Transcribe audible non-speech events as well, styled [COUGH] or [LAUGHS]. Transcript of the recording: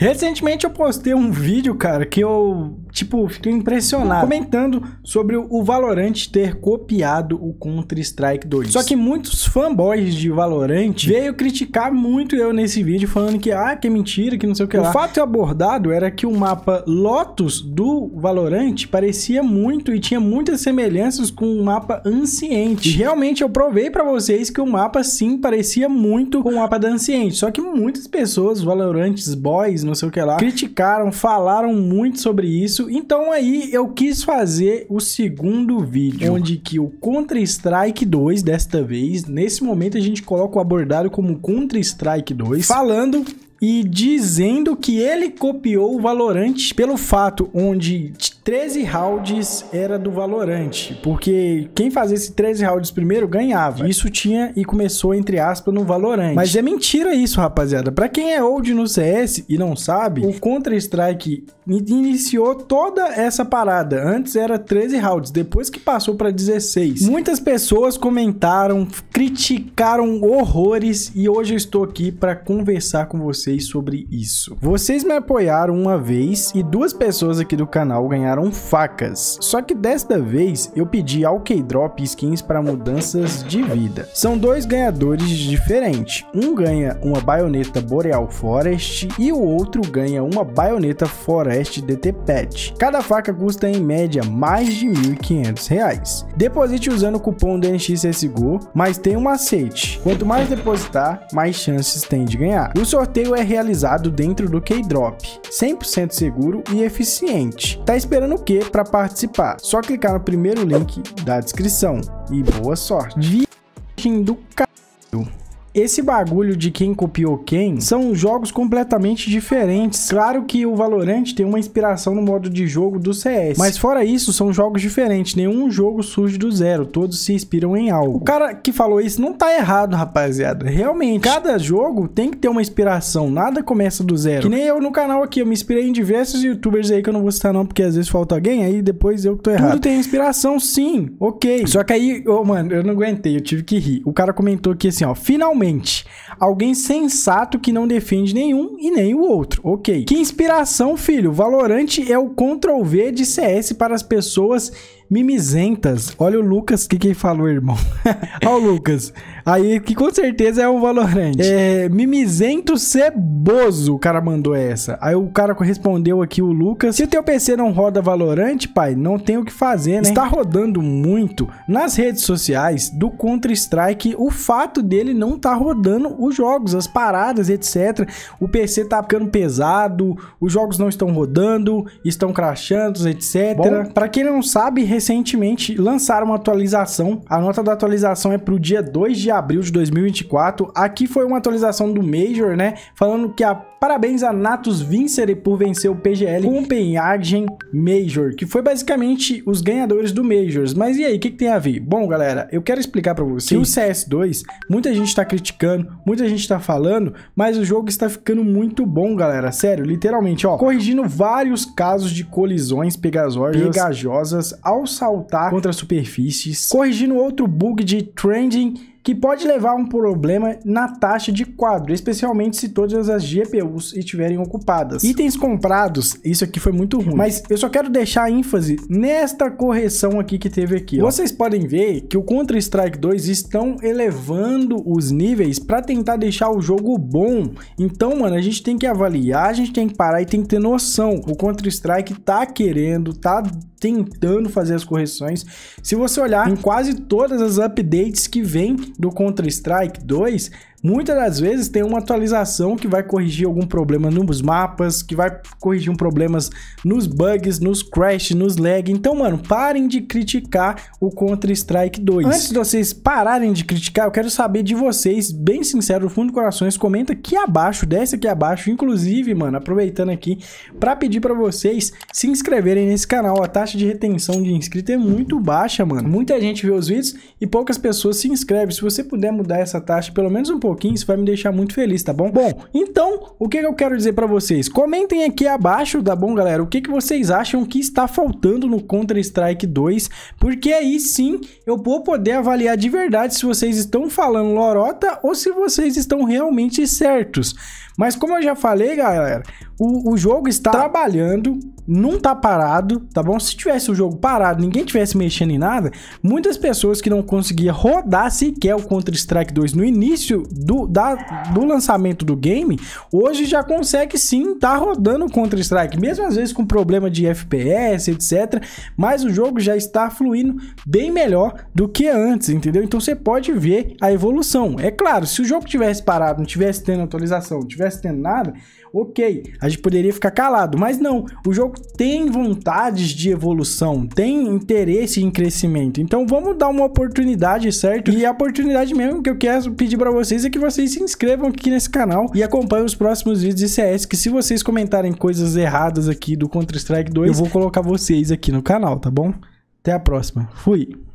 Recentemente eu postei um vídeo, cara, que eu, tipo, fiquei impressionado. Comentando sobre o Valorant ter copiado o Counter-Strike 2. Só que muitos fanboys de Valorant veio criticar muito eu nesse vídeo, falando que, ah, que é mentira, que não sei o que o lá. O fato é abordado era que o mapa Lotus do Valorant parecia muito e tinha muitas semelhanças com o mapa Anciente. E realmente eu provei para vocês que o mapa, sim, parecia muito com o mapa da Anciente. Só que muitas pessoas, Valorantes, boys, não sei o que lá. Criticaram, falaram muito sobre isso. Então aí eu quis fazer o segundo vídeo, onde que o Counter-Strike 2, desta vez, nesse momento a gente coloca o abordado como Counter-Strike 2, falando e dizendo que ele copiou o Valorant pelo fato onde 13 rounds era do Valorante, porque quem fazesse 13 rounds primeiro ganhava. Isso tinha e começou, entre aspas, no Valorante. Mas é mentira isso, rapaziada. Pra quem é old no CS e não sabe, o Counter-Strike iniciou toda essa parada. Antes era 13 rounds, depois que passou para 16. Muitas pessoas comentaram, criticaram horrores e hoje eu estou aqui para conversar com vocês sobre isso. Vocês me apoiaram uma vez e duas pessoas aqui do canal ganharam ganharam facas. Só que desta vez eu pedi ao K-Drop skins para mudanças de vida. São dois ganhadores diferentes. Um ganha uma baioneta Boreal Forest e o outro ganha uma baioneta Forest DT Pet. Cada faca custa em média mais de R$ 1.500. Deposite usando o cupom DNXSGO, mas tem um macete. Quanto mais depositar, mais chances tem de ganhar. O sorteio é realizado dentro do K-Drop, 100% seguro e eficiente. Tá esperando esperando o que para participar? Só clicar no primeiro link da descrição. E boa sorte. Virgem do caralho. Esse bagulho de quem copiou quem são jogos completamente diferentes. Claro que o Valorant tem uma inspiração no modo de jogo do CS, mas fora isso são jogos diferentes. Nenhum jogo surge do zero, todos se inspiram em algo. O cara que falou isso não tá errado, rapaziada. Realmente, cada jogo tem que ter uma inspiração, nada começa do zero. Que nem eu no canal aqui, eu me inspirei em diversos youtubers aí que eu não vou citar não, porque às vezes falta alguém, aí depois eu que tô errado. Tudo tem inspiração, sim, ok. Só que aí, ô oh, mano, eu não aguentei, eu tive que rir. O cara comentou aqui assim, ó, finalmente realmente. Alguém sensato que não defende nenhum e nem o outro. Ok. Que inspiração, filho. Valorante é o Ctrl V de CS para as pessoas mimizentas. Olha o Lucas, o que, que ele falou, irmão? [LAUGHS] Olha o Lucas. Aí, que com certeza é o Valorant. É, mimizento ceboso, o cara mandou essa. Aí o cara respondeu aqui, o Lucas. Se o teu PC não roda Valorant, pai, não tem o que fazer, né? Está rodando muito nas redes sociais do Counter-Strike o fato dele não tá rodando os jogos, as paradas, etc. O PC tá ficando pesado, os jogos não estão rodando, estão crashando, etc. Para pra quem não sabe, recentemente lançaram uma atualização. A nota da atualização é pro dia 2 de abril abril de 2024. Aqui foi uma atualização do Major, né? Falando que a Parabéns a Natus Vincere por vencer o PGL Copenhagen Major, que foi basicamente os ganhadores do Majors. Mas e aí, o que, que, tem a ver? Bom, galera, eu quero explicar para vocês que o CS2, muita gente tá criticando, muita gente tá falando, mas o jogo está ficando muito bom, galera. Sério, literalmente, ó, corrigindo vários casos de colisões pegajosas ao saltar contra superfícies, corrigindo outro bug de trending que pode levar a um problema na taxa de quadro, especialmente se todas as GPUs jogos estiverem ocupadas. Itens comprados, isso aqui foi muito ruim. Mas eu só quero deixar ênfase nesta correção aqui que teve aqui. Ó. Vocês podem ver que o Counter-Strike 2 estão elevando os níveis para tentar deixar o jogo bom. Então, mano, a gente tem que avaliar, a gente tem que parar e tem que ter noção. O Counter-Strike tá querendo, tá tentando fazer as correções. Se você olhar em quase todas as updates que vem do Counter-Strike 2, Muitas das vezes tem uma atualização que vai corrigir algum problema nos mapas, que vai corrigir um problemas nos bugs, nos crash, nos lag. Então, mano, parem de criticar o Counter-Strike 2. Antes de vocês pararem de criticar, eu quero saber de vocês, bem sincero, fundo do corações, comenta aqui abaixo, desce aqui abaixo, inclusive, mano, aproveitando aqui para pedir para vocês se inscreverem nesse canal. A taxa de retenção de inscrito é muito baixa, mano. Muita gente vê os vídeos e poucas pessoas se inscrevem. Se você puder mudar essa taxa pelo menos um pouco pouquinho, isso vai me deixar muito feliz, tá bom? Bom, então, o que eu quero dizer para vocês? Comentem aqui abaixo, tá bom, galera? O que, vocês acham que está faltando no Counter-Strike 2? Porque aí sim eu vou poder avaliar de verdade se vocês estão falando lorota ou se vocês estão realmente certos. Mas como eu já falei, galera, o, o jogo está tá. trabalhando, não está parado, tá bom? Se tivesse o jogo parado, ninguém tivesse mexendo em nada, muitas pessoas que não conseguiam rodar sequer o Counter-Strike 2 no início do, da, do lançamento do game, hoje já consegue sim estar tá rodando Counter-Strike, mesmo às vezes com problema de FPS, etc. Mas o jogo já está fluindo bem melhor do que antes, entendeu? Então você pode ver a evolução. É claro, se o jogo tivesse parado, não tivesse tendo atualização, não tivesse tendo nada, ok, a gente poderia ficar calado, mas não, o jogo tem vontades de evolução, tem interesse em crescimento, então vamos dar uma oportunidade, certo? E a oportunidade mesmo que eu quero pedir para vocês é que vocês se inscrevam aqui nesse canal e acompanhem os próximos vídeos de CS, que se vocês comentarem coisas erradas aqui do Counter-Strike 2, eu vou colocar vocês aqui no canal, tá bom? Até a próxima. Fui!